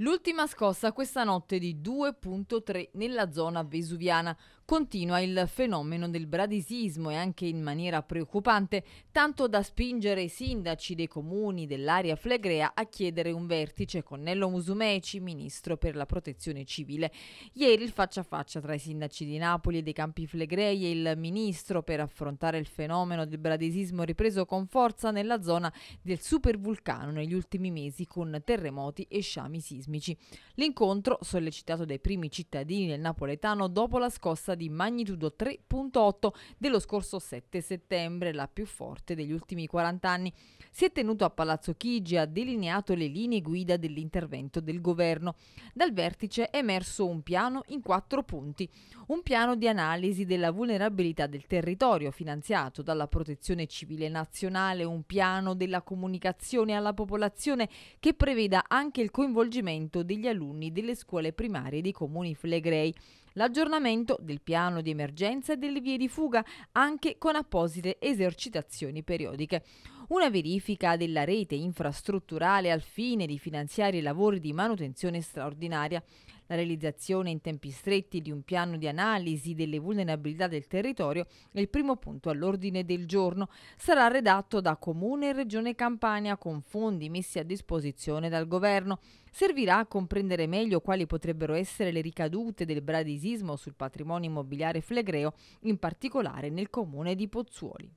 L'ultima scossa questa notte di 2.3 nella zona vesuviana. Continua il fenomeno del bradisismo e anche in maniera preoccupante, tanto da spingere i sindaci dei comuni dell'area flegrea a chiedere un vertice con Nello Musumeci, ministro per la protezione civile. Ieri il faccia a faccia tra i sindaci di Napoli e dei campi flegrei e il ministro per affrontare il fenomeno del bradisismo ripreso con forza nella zona del supervulcano negli ultimi mesi con terremoti e sciami sismici sismici. L'incontro, sollecitato dai primi cittadini del napoletano dopo la scossa di magnitudo 3.8 dello scorso 7 settembre, la più forte degli ultimi 40 anni, si è tenuto a Palazzo Chigi e ha delineato le linee guida dell'intervento del governo. Dal vertice è emerso un piano in quattro punti, un piano di analisi della vulnerabilità del territorio finanziato dalla protezione civile nazionale, un piano della comunicazione alla popolazione che preveda anche il coinvolgimento aggiornamento degli alunni delle scuole primarie dei comuni flegrei, l'aggiornamento del piano di emergenza e delle vie di fuga, anche con apposite esercitazioni periodiche una verifica della rete infrastrutturale al fine di finanziare i lavori di manutenzione straordinaria, la realizzazione in tempi stretti di un piano di analisi delle vulnerabilità del territorio è il primo punto all'ordine del giorno. Sarà redatto da Comune e Regione Campania con fondi messi a disposizione dal Governo. Servirà a comprendere meglio quali potrebbero essere le ricadute del bradisismo sul patrimonio immobiliare flegreo, in particolare nel comune di Pozzuoli.